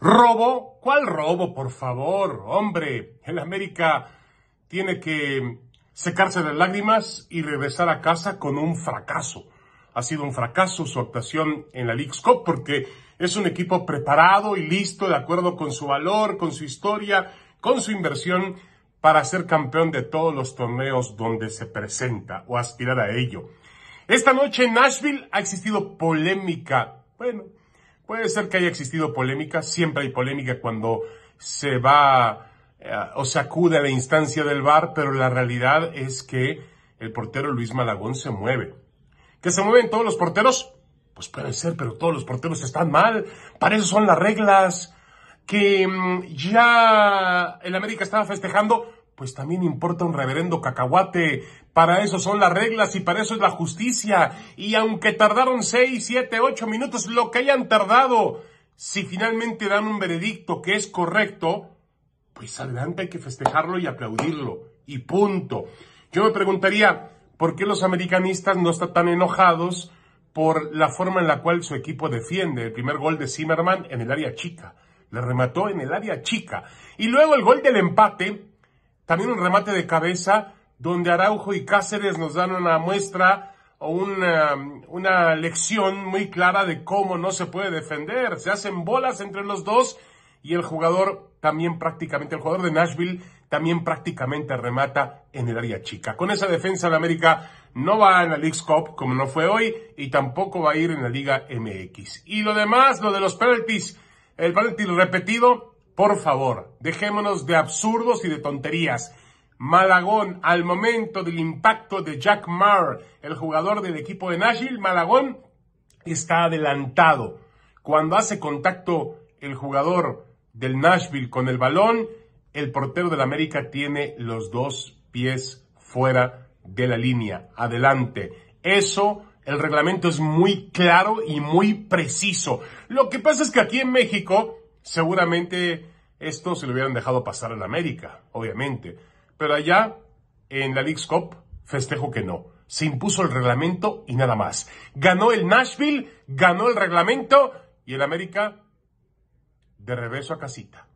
¿Robo? ¿Cuál robo, por favor? Hombre, el América tiene que secarse las lágrimas y regresar a casa con un fracaso. Ha sido un fracaso su actuación en la League's Cup porque es un equipo preparado y listo de acuerdo con su valor, con su historia, con su inversión para ser campeón de todos los torneos donde se presenta o aspirar a ello. Esta noche en Nashville ha existido polémica. Bueno, Puede ser que haya existido polémica, siempre hay polémica cuando se va eh, o se acude a la instancia del bar, pero la realidad es que el portero Luis Malagón se mueve. ¿Que se mueven todos los porteros? Pues puede ser, pero todos los porteros están mal. Para eso son las reglas. Que mm, ya el América estaba festejando, pues también importa un reverendo cacahuate. Para eso son las reglas y para eso es la justicia. Y aunque tardaron seis, siete, ocho minutos, lo que hayan tardado, si finalmente dan un veredicto que es correcto, pues adelante hay que festejarlo y aplaudirlo. Y punto. Yo me preguntaría, ¿por qué los americanistas no están tan enojados por la forma en la cual su equipo defiende el primer gol de Zimmerman en el área chica? Le remató en el área chica. Y luego el gol del empate también un remate de cabeza donde Araujo y Cáceres nos dan una muestra o una, una lección muy clara de cómo no se puede defender. Se hacen bolas entre los dos y el jugador también prácticamente, el jugador de Nashville también prácticamente remata en el área chica. Con esa defensa, la América no va en la League's Cup como no fue hoy y tampoco va a ir en la Liga MX. Y lo demás, lo de los penalties, el penalty repetido, por favor, dejémonos de absurdos y de tonterías. Malagón, al momento del impacto de Jack Maher, el jugador del equipo de Nashville, Malagón está adelantado. Cuando hace contacto el jugador del Nashville con el balón, el portero del América tiene los dos pies fuera de la línea, adelante. Eso, el reglamento es muy claro y muy preciso. Lo que pasa es que aquí en México Seguramente esto se lo hubieran dejado pasar al América, obviamente. Pero allá, en la League's Cup, festejo que no. Se impuso el reglamento y nada más. Ganó el Nashville, ganó el reglamento y el América de regreso a casita.